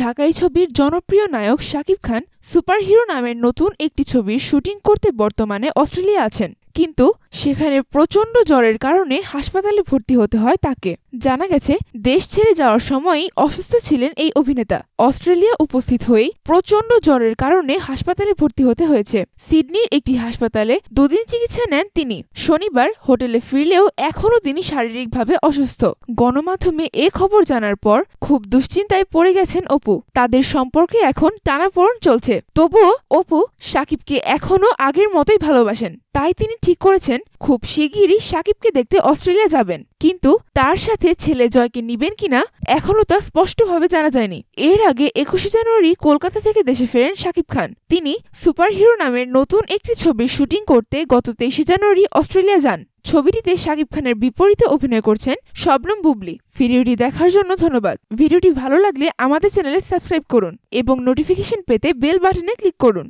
ঢাকাই ছবির জনপ্রিয় নায়ক শাকিব খান সুপারহিরো নামের নতুন একটি ছবির শুটিং করতে বর্তমানে অস্ট্রেলিয়া আছেন কিন্তু সেখানে প্রচণ্ড জ্বরের কারণে হাসপাতালে ভর্তি হতে হয় তাকে জানা গেছে দেশ ছেড়ে যাওয়ার সময়ই অসুস্থ ছিলেন এই অভিনেতা অস্ট্রেলিয়া উপস্থিত হয়েই প্রচণ্ড জ্বরের কারণে হাসপাতালে ভর্তি হতে হয়েছে সিডনির একটি হাসপাতালে দুদিন চিকিৎসা নেন তিনি শনিবার হোটেলে ফিরলেও এখনও তিনি শারীরিকভাবে অসুস্থ গণমাধ্যমে এ খবর জানার পর খুব দুশ্চিন্তায় পড়ে গেছেন অপু তাদের সম্পর্কে এখন টানাপোড়ন চলছে তবুও অপু সাকিবকে এখনও আগের মতোই ভালোবাসেন তাই তিনি ঠিক করেছেন খুব শিগগিরই সাকিবকে দেখতে অস্ট্রেলিয়া যাবেন কিন্তু তার সাথে ছেলে জয়কে নিবেন কিনা এখনও তা স্পষ্টভাবে জানা যায়নি এর আগে একুশে জানুয়ারি কলকাতা থেকে দেশে ফেরেন সাকিব খান তিনি সুপারহিরো নামের নতুন একটি ছবির শুটিং করতে গত তেইশে জানুয়ারি অস্ট্রেলিয়া যান ছবিটিতে শাকিব খানের বিপরীতে অভিনয় করছেন শবনম বুবলি ভিডিওটি দেখার জন্য ধন্যবাদ ভিডিওটি ভালো লাগলে আমাদের চ্যানেলে সাবস্ক্রাইব করুন এবং নোটিফিকেশন পেতে বেল বাটনে ক্লিক করুন